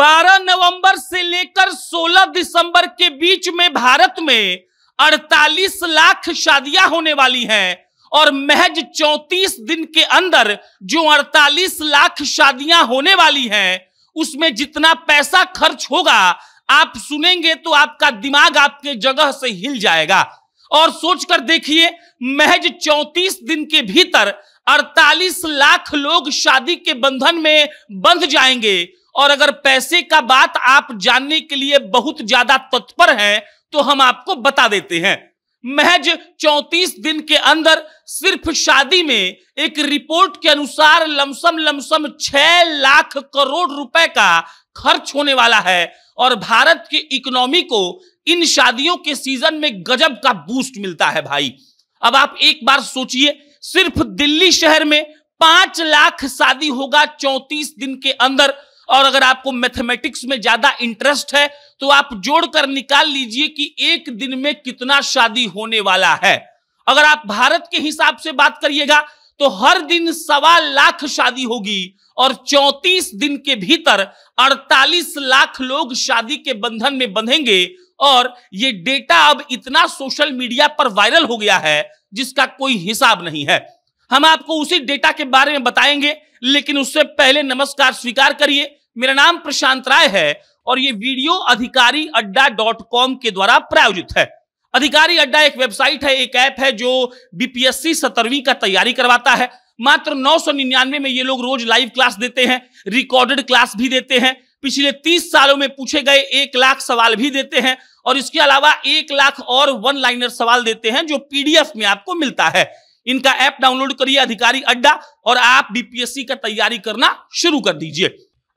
12 नवंबर से लेकर 16 दिसंबर के बीच में भारत में 48 लाख शादियां होने वाली हैं और महज 34 दिन के अंदर जो 48 लाख शादियां होने वाली हैं उसमें जितना पैसा खर्च होगा आप सुनेंगे तो आपका दिमाग आपके जगह से हिल जाएगा और सोचकर देखिए महज 34 दिन के भीतर 48 लाख लोग शादी के बंधन में बंध जाएंगे और अगर पैसे का बात आप जानने के लिए बहुत ज्यादा तत्पर हैं तो हम आपको बता देते हैं महज 34 दिन के अंदर सिर्फ शादी में एक रिपोर्ट के अनुसार लमसम लमसम 6 लाख करोड़ रुपए का खर्च होने वाला है और भारत की इकोनॉमी को इन शादियों के सीजन में गजब का बूस्ट मिलता है भाई अब आप एक बार सोचिए सिर्फ दिल्ली शहर में पांच लाख शादी होगा चौंतीस दिन के अंदर और अगर आपको मैथमेटिक्स में ज्यादा इंटरेस्ट है तो आप जोड़कर निकाल लीजिए कि एक दिन में कितना शादी होने वाला है अगर आप भारत के हिसाब से बात करिएगा तो हर दिन सवा लाख शादी होगी और 34 दिन के भीतर 48 लाख लोग शादी के बंधन में बंधेंगे और ये डेटा अब इतना सोशल मीडिया पर वायरल हो गया है जिसका कोई हिसाब नहीं है हम आपको उसी डेटा के बारे में बताएंगे लेकिन उससे पहले नमस्कार स्वीकार करिए मेरा नाम प्रशांत राय है और ये वीडियो अधिकारी अड्डा डॉट कॉम के द्वारा प्रायोजित है अधिकारी अड्डा एक वेबसाइट है एक ऐप है जो बीपीएससी सत्रहवीं का तैयारी करवाता है मात्र नौ में ये लोग रोज लाइव क्लास देते हैं रिकॉर्डेड क्लास भी देते हैं पिछले तीस सालों में पूछे गए एक लाख सवाल भी देते हैं और इसके अलावा एक लाख और वन लाइनर सवाल देते हैं जो पीडीएफ में आपको मिलता है इनका ऐप डाउनलोड करिए अधिकारी अड्डा और आप बीपीएससी का तैयारी करना शुरू कर दीजिए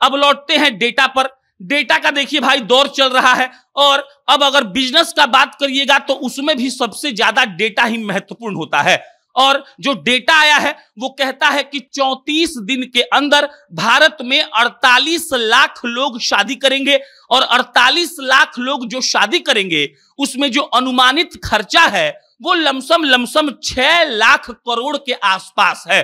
अब लौटते हैं डेटा पर डेटा का देखिए भाई दौर चल रहा है और अब अगर बिजनेस का बात करिएगा तो उसमें भी सबसे ज्यादा डेटा ही महत्वपूर्ण होता है और जो डेटा आया है वो कहता है कि 34 दिन के अंदर भारत में 48 लाख लोग शादी करेंगे और 48 लाख लोग जो शादी करेंगे उसमें जो अनुमानित खर्चा है वो लमसम लमसम 6 लाख करोड़ के आसपास है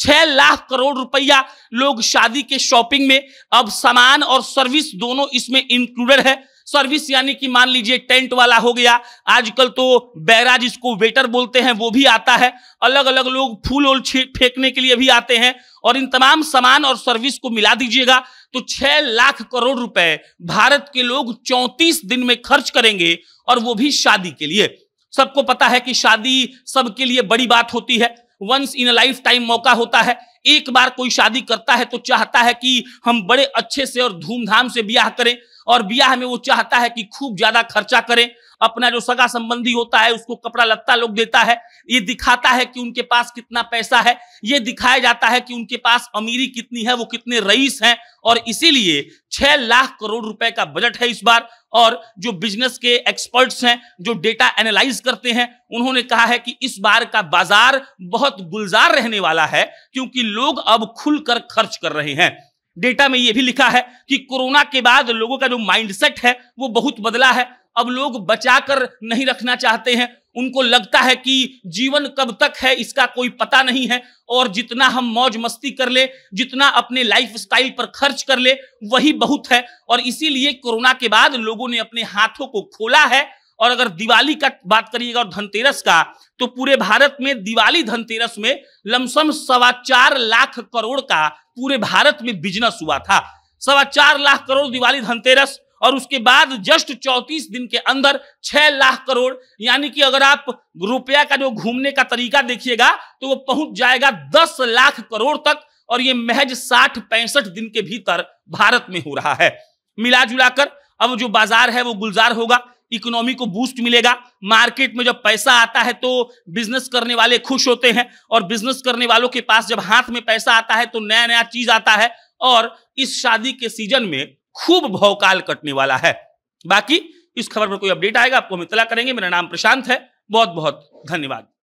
छह लाख करोड़ रुपया लोग शादी के शॉपिंग में अब सामान और सर्विस दोनों इसमें इंक्लूडेड है सर्विस यानी कि मान लीजिए टेंट वाला हो गया आजकल तो बैराज इसको वेटर बोलते हैं वो भी आता है अलग अलग लोग फूल और फेंकने के लिए भी आते हैं और इन तमाम सामान और सर्विस को मिला दीजिएगा तो छह लाख करोड़ रुपए भारत के लोग चौंतीस दिन में खर्च करेंगे और वो भी शादी के लिए सबको पता है कि शादी सबके लिए बड़ी बात होती है वंस इन लाइफ टाइम मौका होता है एक बार कोई शादी करता है तो चाहता है कि हम बड़े अच्छे से और धूमधाम से ब्याह करें और ब्याह में वो चाहता है कि खूब ज्यादा खर्चा करें अपना जो सगा संबंधी होता है उसको कपड़ा लत्ता लोग देता है ये दिखाता है कि उनके पास कितना पैसा है ये दिखाया जाता है कि उनके पास अमीरी कितनी है वो कितने रईस हैं और इसीलिए छह लाख करोड़ रुपए का बजट है इस बार और जो बिजनेस के एक्सपर्ट्स हैं जो डेटा एनालाइज करते हैं उन्होंने कहा है कि इस बार का बाजार बहुत गुलजार रहने वाला है क्योंकि लोग अब खुलकर खर्च कर रहे हैं डेटा में यह भी लिखा है कि कोरोना के बाद लोगों का जो माइंडसेट है वो बहुत बदला है अब लोग बचाकर नहीं रखना चाहते हैं उनको लगता है कि जीवन कब तक है इसका कोई पता नहीं है और जितना हम मौज मस्ती कर ले जितना अपने लाइफ स्टाइल पर खर्च कर ले वही बहुत है और इसीलिए कोरोना के बाद लोगों ने अपने हाथों को खोला है और अगर दिवाली का बात करिएगा और धनतेरस का तो पूरे भारत में दिवाली धनतेरस में लमसम सवा चार लाख करोड़ का पूरे भारत में बिजनेस हुआ था सवा चार लाख करोड़ दिवाली धनतेरस और उसके बाद जस्ट 34 दिन के अंदर 6 लाख करोड़ यानी कि अगर आप रुपया का जो घूमने का तरीका देखिएगा तो वो पहुंच जाएगा 10 लाख करोड़ तक और ये महज साठ पैंसठ दिन के भीतर भारत में हो रहा है मिला जुला कर अब जो बाजार है वो गुलजार होगा इकोनॉमी को बूस्ट मिलेगा मार्केट में जब पैसा आता है तो बिजनेस करने वाले खुश होते हैं और बिजनेस करने वालों के पास जब हाथ में पैसा आता है तो नया नया चीज आता है और इस शादी के सीजन में खूब भौकाल कटने वाला है बाकी इस खबर पर कोई अपडेट आएगा आपको हम इतला करेंगे मेरा नाम प्रशांत है बहुत बहुत धन्यवाद